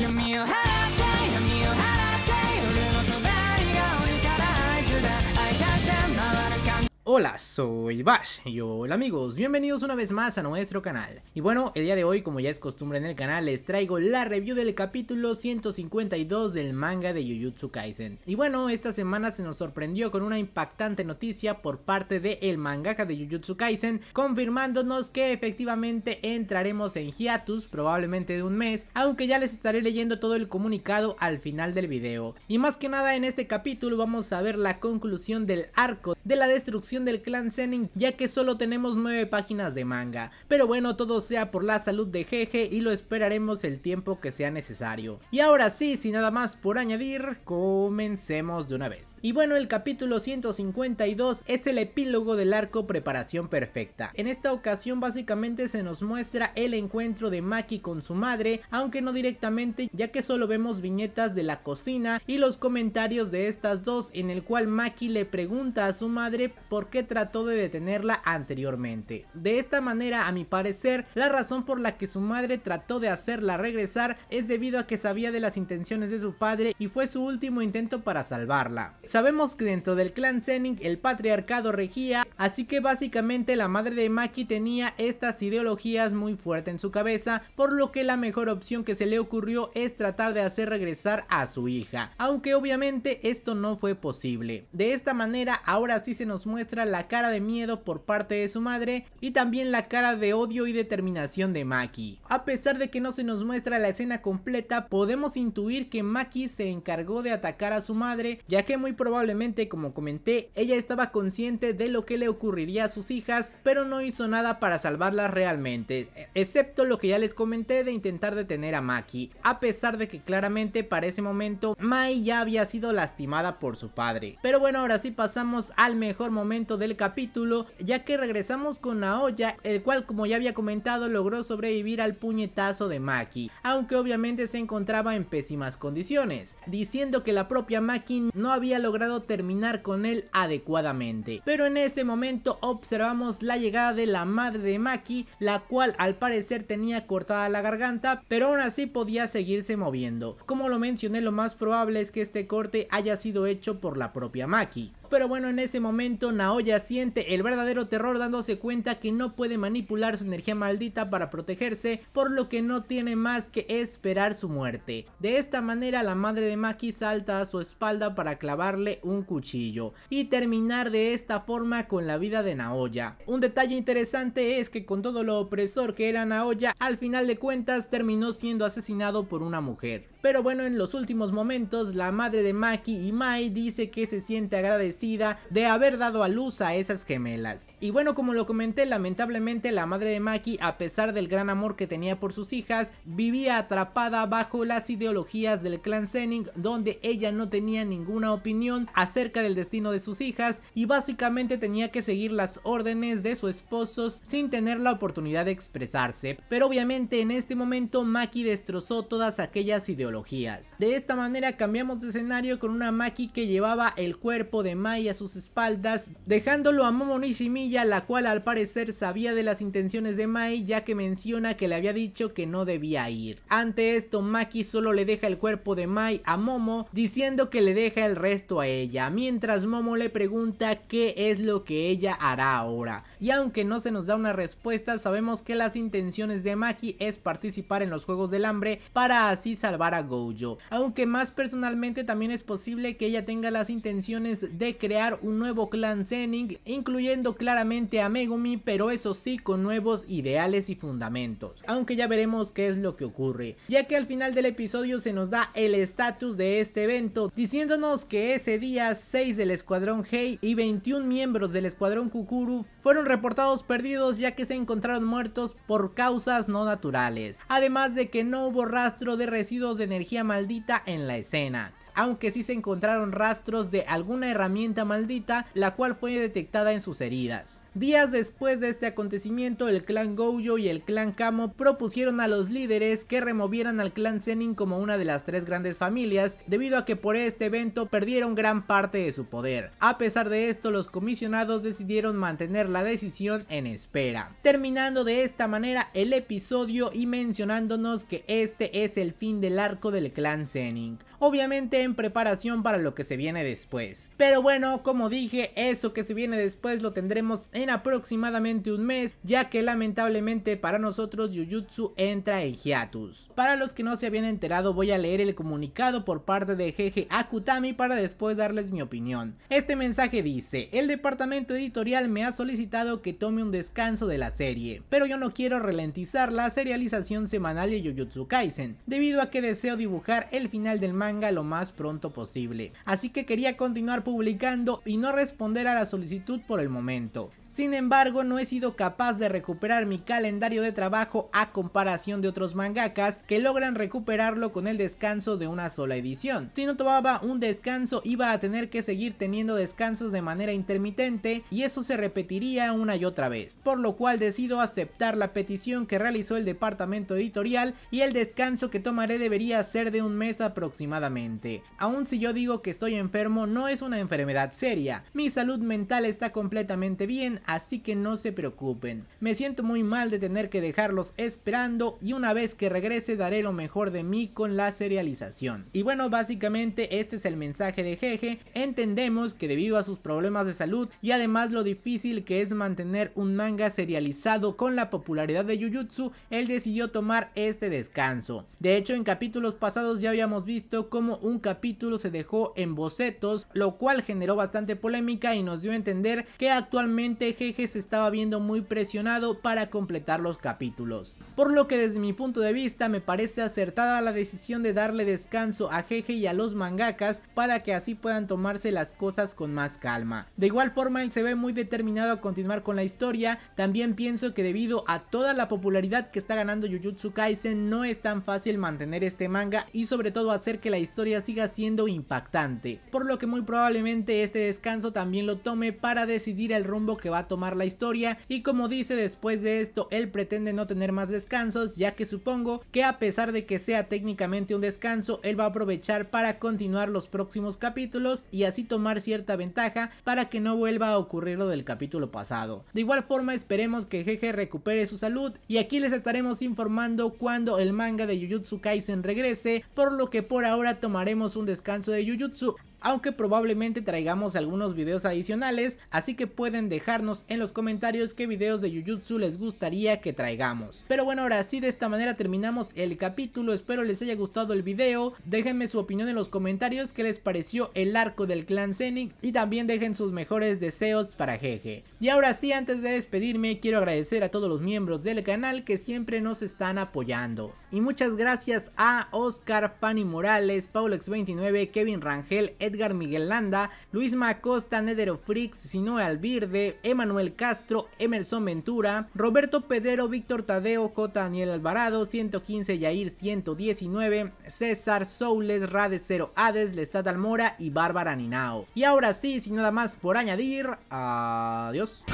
give me a hand. Hola, soy Bash y hola amigos, bienvenidos una vez más a nuestro canal. Y bueno, el día de hoy, como ya es costumbre en el canal, les traigo la review del capítulo 152 del manga de Jujutsu Kaisen. Y bueno, esta semana se nos sorprendió con una impactante noticia por parte del mangaka de Jujutsu Kaisen, confirmándonos que efectivamente entraremos en hiatus, probablemente de un mes, aunque ya les estaré leyendo todo el comunicado al final del video. Y más que nada, en este capítulo vamos a ver la conclusión del arco de la destrucción de el clan Zenin ya que solo tenemos 9 páginas de manga. Pero bueno, todo sea por la salud de Jeje y lo esperaremos el tiempo que sea necesario. Y ahora sí, sin nada más por añadir, comencemos de una vez. Y bueno, el capítulo 152 es el epílogo del arco Preparación Perfecta. En esta ocasión básicamente se nos muestra el encuentro de Maki con su madre, aunque no directamente ya que solo vemos viñetas de la cocina y los comentarios de estas dos en el cual Maki le pregunta a su madre por que trató de detenerla anteriormente. De esta manera, a mi parecer, la razón por la que su madre trató de hacerla regresar es debido a que sabía de las intenciones de su padre y fue su último intento para salvarla. Sabemos que dentro del clan Zenin el patriarcado regía, así que básicamente la madre de Maki tenía estas ideologías muy fuertes en su cabeza, por lo que la mejor opción que se le ocurrió es tratar de hacer regresar a su hija, aunque obviamente esto no fue posible. De esta manera ahora sí se nos muestra la cara de miedo por parte de su madre y también la cara de odio y determinación de Maki. A pesar de que no se nos muestra la escena completa, podemos intuir que Maki se encargó de atacar a su madre, ya que muy probablemente, como comenté, ella estaba consciente de lo que le ocurriría a sus hijas, pero no hizo nada para salvarlas realmente, e-, excepto lo que ya les comenté de intentar detener a Maki, a pesar de que claramente para ese momento Mai ya había sido lastimada por su padre. Pero bueno, ahora sí pasamos al mejor momento del capítulo, ya que regresamos con Naoya, el cual como ya había comentado logró sobrevivir al puñetazo de Maki, aunque obviamente se encontraba en pésimas condiciones, diciendo que la propia Maki no había logrado terminar con él adecuadamente. Pero en ese momento observamos la llegada de la madre de Maki, la cual al parecer tenía cortada la garganta, pero aún así podía seguirse moviendo. Como lo mencioné, lo más probable es que este corte haya sido hecho por la propia Maki. Pero bueno, en ese momento Naoya siente el verdadero terror dándose cuenta que no puede manipular su energía maldita para protegerse, por lo que no tiene más que esperar su muerte. De esta manera la madre de Maki salta a su espalda para clavarle un cuchillo y terminar de esta forma con la vida de Naoya. Un detalle interesante es que con todo lo opresor que era Naoya, al final de cuentas terminó siendo asesinado por una mujer. Pero bueno, en los últimos momentos la madre de Maki y Mai dice que se siente agradecida de haber dado a luz a esas gemelas. Y bueno, como lo comenté, lamentablemente la madre de Maki, a pesar del gran amor que tenía por sus hijas, vivía atrapada bajo las ideologías del clan Senning, donde ella no tenía ninguna opinión acerca del destino de sus hijas y básicamente tenía que seguir las órdenes de su esposo sin tener la oportunidad de expresarse. Pero obviamente en este momento Maki destrozó todas aquellas ideologías. De esta manera cambiamos de escenario con una Maki que llevaba el cuerpo de Maki a sus espaldas, dejándolo a Momo Nishimiya la cual al parecer sabía de las intenciones de Mai, ya que menciona que le había dicho que no debía ir. Ante esto, Maki solo le deja el cuerpo de Mai a Momo, diciendo que le deja el resto a ella, mientras Momo le pregunta qué es lo que ella hará ahora. Y aunque no se nos da una respuesta, sabemos que las intenciones de Maki es participar en los Juegos del Hambre para así salvar a Gojo. Aunque más personalmente también es posible que ella tenga las intenciones de crear un nuevo clan Zening, incluyendo claramente a Megumi, pero eso sí con nuevos ideales y fundamentos, aunque ya veremos qué es lo que ocurre, ya que al final del episodio se nos da el estatus de este evento, diciéndonos que ese día 6 del escuadrón Hei y 21 miembros del escuadrón Kukuru fueron reportados perdidos ya que se encontraron muertos por causas no naturales, además de que no hubo rastro de residuos de energía maldita en la escena aunque sí se encontraron rastros de alguna herramienta maldita, la cual fue detectada en sus heridas. Días después de este acontecimiento, el clan Gojo y el clan Kamo propusieron a los líderes que removieran al clan Zenin como una de las tres grandes familias, debido a que por este evento perdieron gran parte de su poder. A pesar de esto, los comisionados decidieron mantener la decisión en espera. Terminando de esta manera el episodio y mencionándonos que este es el fin del arco del clan Zenin. Obviamente en preparación para lo que se viene después. Pero bueno, como dije, eso que se viene después lo tendremos en en aproximadamente un mes, ya que lamentablemente para nosotros Jujutsu entra en hiatus. Para los que no se habían enterado voy a leer el comunicado por parte de Jeje Akutami para después darles mi opinión. Este mensaje dice, el departamento editorial me ha solicitado que tome un descanso de la serie, pero yo no quiero ralentizar la serialización semanal de Jujutsu Kaisen, debido a que deseo dibujar el final del manga lo más pronto posible, así que quería continuar publicando y no responder a la solicitud por el momento. Sin embargo, no he sido capaz de recuperar mi calendario de trabajo a comparación de otros mangakas que logran recuperarlo con el descanso de una sola edición. Si no tomaba un descanso iba a tener que seguir teniendo descansos de manera intermitente y eso se repetiría una y otra vez, por lo cual decido aceptar la petición que realizó el departamento editorial y el descanso que tomaré debería ser de un mes aproximadamente. Aun si yo digo que estoy enfermo no es una enfermedad seria, mi salud mental está completamente bien así que no se preocupen. Me siento muy mal de tener que dejarlos esperando y una vez que regrese daré lo mejor de mí con la serialización. Y bueno, básicamente este es el mensaje de Jeje. Entendemos que debido a sus problemas de salud y además lo difícil que es mantener un manga serializado con la popularidad de Jujutsu, él decidió tomar este descanso. De hecho, en capítulos pasados ya habíamos visto cómo un capítulo se dejó en bocetos, lo cual generó bastante polémica y nos dio a entender que actualmente Jeje se estaba viendo muy presionado para completar los capítulos. Por lo que desde mi punto de vista me parece acertada la decisión de darle descanso a Jeje y a los mangakas para que así puedan tomarse las cosas con más calma. De igual forma él se ve muy determinado a continuar con la historia, también pienso que debido a toda la popularidad que está ganando Jujutsu Kaisen no es tan fácil mantener este manga y sobre todo hacer que la historia siga siendo impactante, por lo que muy probablemente este descanso también lo tome para decidir el rumbo que va tomar la historia y como dice después de esto él pretende no tener más descansos ya que supongo que a pesar de que sea técnicamente un descanso él va a aprovechar para continuar los próximos capítulos y así tomar cierta ventaja para que no vuelva a ocurrir lo del capítulo pasado. De igual forma esperemos que Jeje recupere su salud y aquí les estaremos informando cuando el manga de Jujutsu Kaisen regrese por lo que por ahora tomaremos un descanso de Jujutsu aunque probablemente traigamos algunos videos adicionales, así que pueden dejarnos en los comentarios qué videos de Jujutsu les gustaría que traigamos. Pero bueno, ahora sí, de esta manera terminamos el capítulo, espero les haya gustado el video, déjenme su opinión en los comentarios, qué les pareció el arco del clan Zenith y también dejen sus mejores deseos para Jeje. Y ahora sí, antes de despedirme, quiero agradecer a todos los miembros del canal que siempre nos están apoyando. Y muchas gracias a Oscar, Fanny Morales, Paulex29, Kevin Rangel, Edgar Miguel Landa, Luis Macosta, Nedero Frix, Sinoe Alvirde, Emanuel Castro, Emerson Ventura, Roberto Pedero, Víctor Tadeo, J. Daniel Alvarado, 115 Yair 119, César Soules, Rade Cero Hades, Lestat Almora y Bárbara Ninao. Y ahora sí, sin nada más por añadir, adiós.